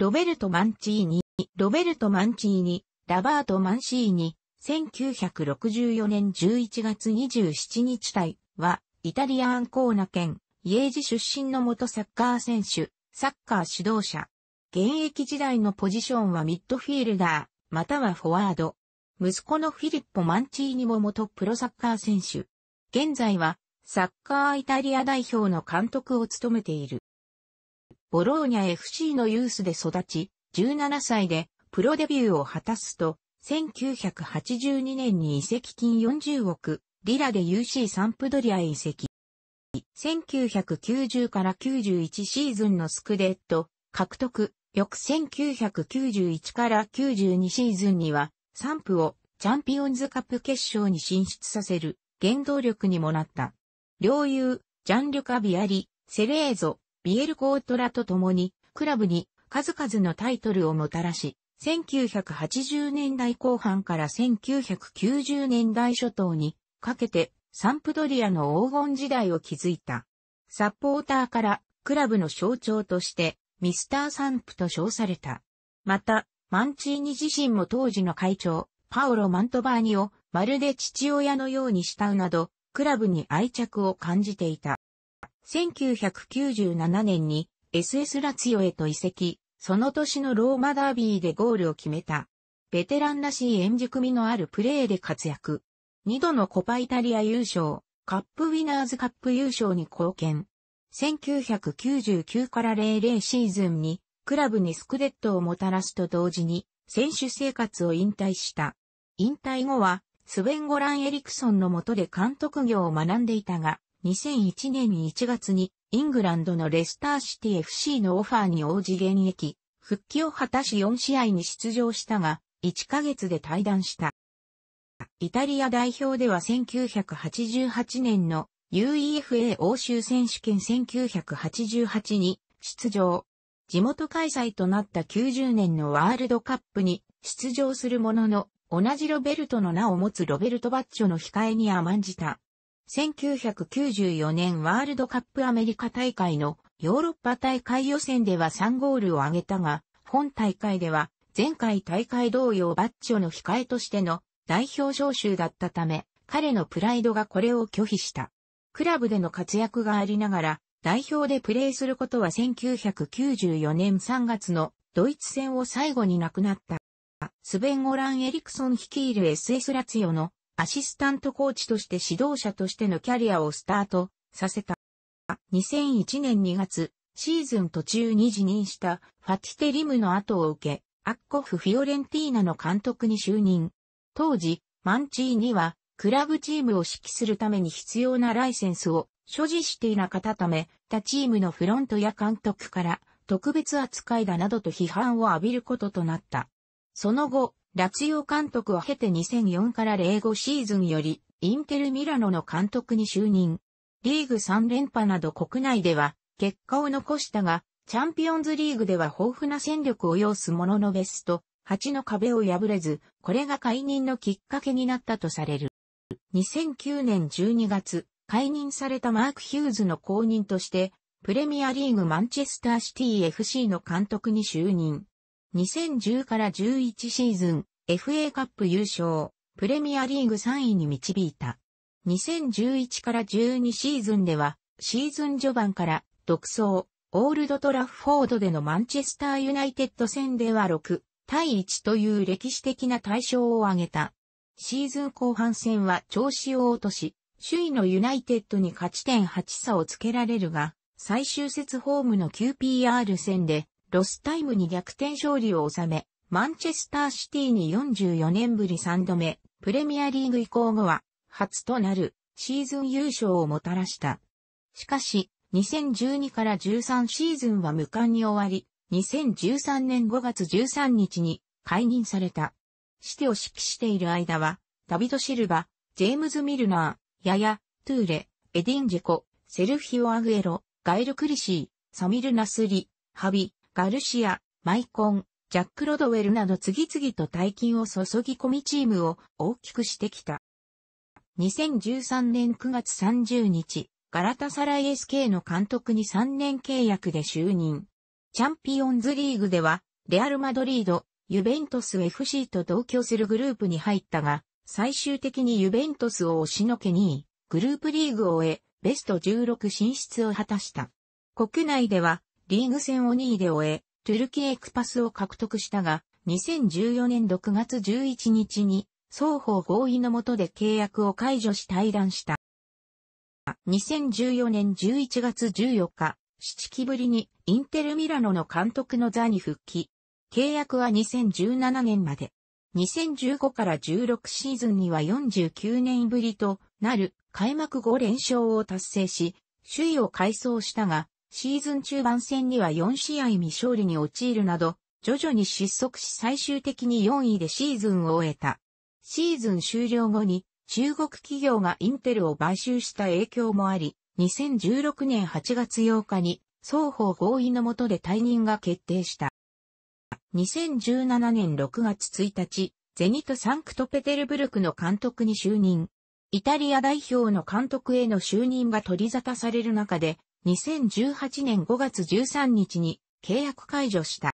ロベルト・マンチーニ、ロベルト・マンチーニ、ラバート・マンシーニ、1964年11月27日体は、イタリアンコーナ県、イエージ出身の元サッカー選手、サッカー指導者。現役時代のポジションはミッドフィールダー、またはフォワード。息子のフィリッポ・マンチーニも元プロサッカー選手。現在は、サッカーイタリア代表の監督を務めている。ボローニャ FC のユースで育ち、17歳でプロデビューを果たすと、1982年に移籍金40億、リラで UC サンプドリアへ移籍。1990から91シーズンのスクデット獲得、翌1991から92シーズンには、サンプをチャンピオンズカップ決勝に進出させる原動力にもなった。両友、ジャンルカビアリ、セレーゾ、ビエルコートラと共に、クラブに数々のタイトルをもたらし、1980年代後半から1990年代初頭にかけてサンプドリアの黄金時代を築いた。サポーターからクラブの象徴としてミスターサンプと称された。また、マンチーニ自身も当時の会長、パオロ・マントバーニをまるで父親のように慕うなど、クラブに愛着を感じていた。1997年に SS ラツィオへと移籍、その年のローマダービーでゴールを決めた。ベテランらしい演じ組みのあるプレーで活躍。二度のコパイタリア優勝、カップウィナーズカップ優勝に貢献。1999から00シーズンに、クラブにスクデットをもたらすと同時に、選手生活を引退した。引退後は、スウェン・ゴラン・エリクソンの下で監督業を学んでいたが、2001年1月にイングランドのレスターシティ FC のオファーに応じ現役、復帰を果たし4試合に出場したが、1ヶ月で退団した。イタリア代表では1988年の UEFA 欧州選手権1988に出場。地元開催となった90年のワールドカップに出場するものの、同じロベルトの名を持つロベルト・バッチョの控えに甘んじた。1994年ワールドカップアメリカ大会のヨーロッパ大会予選では3ゴールを挙げたが、本大会では前回大会同様バッチョの控えとしての代表招集だったため、彼のプライドがこれを拒否した。クラブでの活躍がありながら、代表でプレーすることは1994年3月のドイツ戦を最後に亡くなった。スベン・ゴラン・エリクソン率いる SS ラツィオのアシスタントコーチとして指導者としてのキャリアをスタートさせた。2001年2月、シーズン途中に辞任したファティテリムの後を受け、アッコフ・フィオレンティーナの監督に就任。当時、マンチーニは、クラブチームを指揮するために必要なライセンスを所持していなかったため、他チームのフロントや監督から特別扱いだなどと批判を浴びることとなった。その後、ラツィオ監督を経て2004から05シーズンより、インテル・ミラノの監督に就任。リーグ3連覇など国内では、結果を残したが、チャンピオンズリーグでは豊富な戦力を要すもののベスト、8の壁を破れず、これが解任のきっかけになったとされる。2009年12月、解任されたマーク・ヒューズの後任として、プレミアリーグマンチェスターシティ FC の監督に就任。2010から11シーズン、FA カップ優勝、プレミアリーグ3位に導いた。2011から12シーズンでは、シーズン序盤から独走、オールドトラフフォードでのマンチェスターユナイテッド戦では6対1という歴史的な対象を挙げた。シーズン後半戦は調子を落とし、首位のユナイテッドに勝ち点8差をつけられるが、最終節ホームの QPR 戦でロスタイムに逆転勝利を収め、マンチェスターシティに44年ぶり3度目、プレミアリーグ移行後は、初となるシーズン優勝をもたらした。しかし、2012から13シーズンは無冠に終わり、2013年5月13日に解任された。してを指揮している間は、ダビド・シルバ、ジェームズ・ミルナー、ヤヤ、トゥーレ、エディンジェコ、セルフィオ・アグエロ、ガエル・クリシー、サミル・ナスリ、ハビ、ガルシア、マイコン、ジャック・ロドウェルなど次々と大金を注ぎ込みチームを大きくしてきた。2013年9月30日、ガラタサライ SK の監督に3年契約で就任。チャンピオンズリーグでは、レアル・マドリード、ユベントス FC と同居するグループに入ったが、最終的にユベントスを押しのけに、グループリーグを終え、ベスト16進出を果たした。国内では、リーグ戦を2位で終え、トゥルキエクパスを獲得したが、2014年6月11日に、双方合意の下で契約を解除し退団した。2014年11月14日、7期ぶりにインテルミラノの監督の座に復帰。契約は2017年まで。2015から16シーズンには49年ぶりとなる開幕5連勝を達成し、首位を改装したが、シーズン中盤戦には4試合未勝利に陥るなど、徐々に失速し最終的に4位でシーズンを終えた。シーズン終了後に中国企業がインテルを買収した影響もあり、2016年8月8日に双方合意のもとで退任が決定した。2017年6月1日、ゼニト・サンクトペテルブルクの監督に就任。イタリア代表の監督への就任が取り沙汰される中で、2018年5月13日に契約解除した。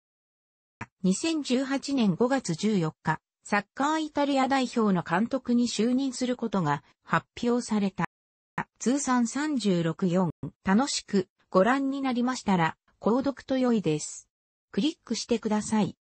2018年5月14日、サッカーイタリア代表の監督に就任することが発表された。通算364、楽しくご覧になりましたら、購読と良いです。クリックしてください。